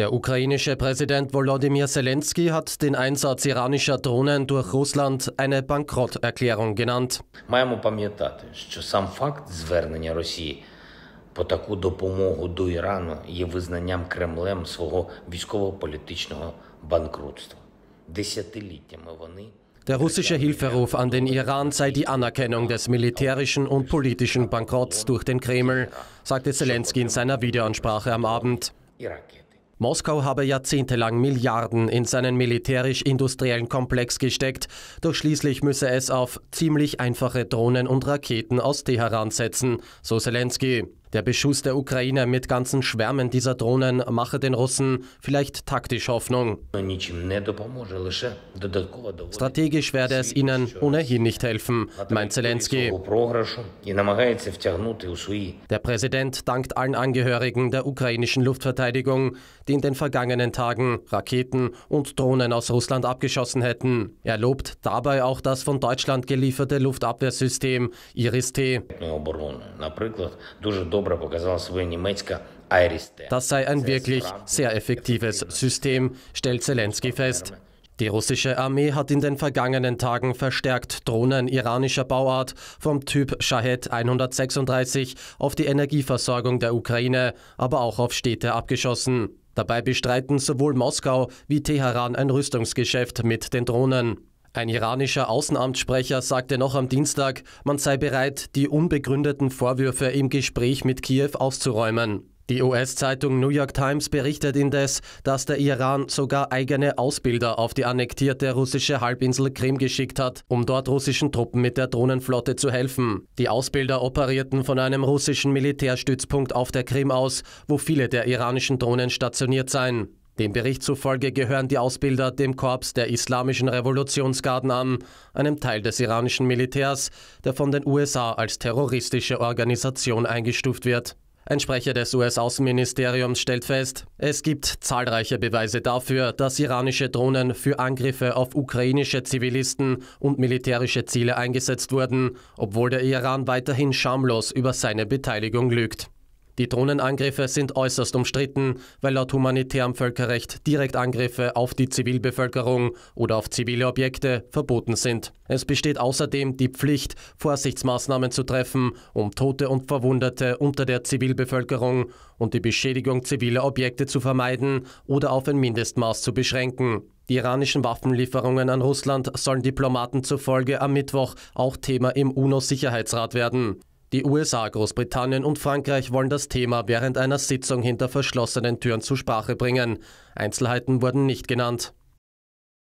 Der ukrainische Präsident Volodymyr Zelensky hat den Einsatz iranischer Drohnen durch Russland eine Bankrotterklärung genannt. der russische Hilferuf an den Iran sei die Anerkennung des militärischen und politischen Bankrotts durch den Kreml, sagte Zelensky in seiner Videoansprache am Abend. Moskau habe jahrzehntelang Milliarden in seinen militärisch-industriellen Komplex gesteckt, doch schließlich müsse es auf ziemlich einfache Drohnen und Raketen aus Teheran setzen, so Zelensky. Der Beschuss der Ukraine mit ganzen Schwärmen dieser Drohnen mache den Russen vielleicht taktisch Hoffnung. Strategisch werde es ihnen ohnehin nicht helfen, meint Zelensky. Der Präsident dankt allen Angehörigen der ukrainischen Luftverteidigung, die in den vergangenen Tagen Raketen und Drohnen aus Russland abgeschossen hätten. Er lobt dabei auch das von Deutschland gelieferte Luftabwehrsystem Iris-T. Das sei ein wirklich sehr effektives System, stellt Zelensky fest. Die russische Armee hat in den vergangenen Tagen verstärkt Drohnen iranischer Bauart vom Typ Shahed 136 auf die Energieversorgung der Ukraine, aber auch auf Städte abgeschossen. Dabei bestreiten sowohl Moskau wie Teheran ein Rüstungsgeschäft mit den Drohnen. Ein iranischer Außenamtssprecher sagte noch am Dienstag, man sei bereit, die unbegründeten Vorwürfe im Gespräch mit Kiew auszuräumen. Die US-Zeitung New York Times berichtet indes, dass der Iran sogar eigene Ausbilder auf die annektierte russische Halbinsel Krim geschickt hat, um dort russischen Truppen mit der Drohnenflotte zu helfen. Die Ausbilder operierten von einem russischen Militärstützpunkt auf der Krim aus, wo viele der iranischen Drohnen stationiert seien. Dem Bericht zufolge gehören die Ausbilder dem Korps der Islamischen Revolutionsgarden an, einem Teil des iranischen Militärs, der von den USA als terroristische Organisation eingestuft wird. Ein Sprecher des US-Außenministeriums stellt fest, es gibt zahlreiche Beweise dafür, dass iranische Drohnen für Angriffe auf ukrainische Zivilisten und militärische Ziele eingesetzt wurden, obwohl der Iran weiterhin schamlos über seine Beteiligung lügt. Die Drohnenangriffe sind äußerst umstritten, weil laut humanitärem Völkerrecht Direktangriffe auf die Zivilbevölkerung oder auf zivile Objekte verboten sind. Es besteht außerdem die Pflicht, Vorsichtsmaßnahmen zu treffen, um Tote und Verwundete unter der Zivilbevölkerung und die Beschädigung ziviler Objekte zu vermeiden oder auf ein Mindestmaß zu beschränken. Die iranischen Waffenlieferungen an Russland sollen Diplomaten zufolge am Mittwoch auch Thema im UNO-Sicherheitsrat werden. Die USA, Großbritannien und Frankreich wollen das Thema während einer Sitzung hinter verschlossenen Türen zur Sprache bringen. Einzelheiten wurden nicht genannt.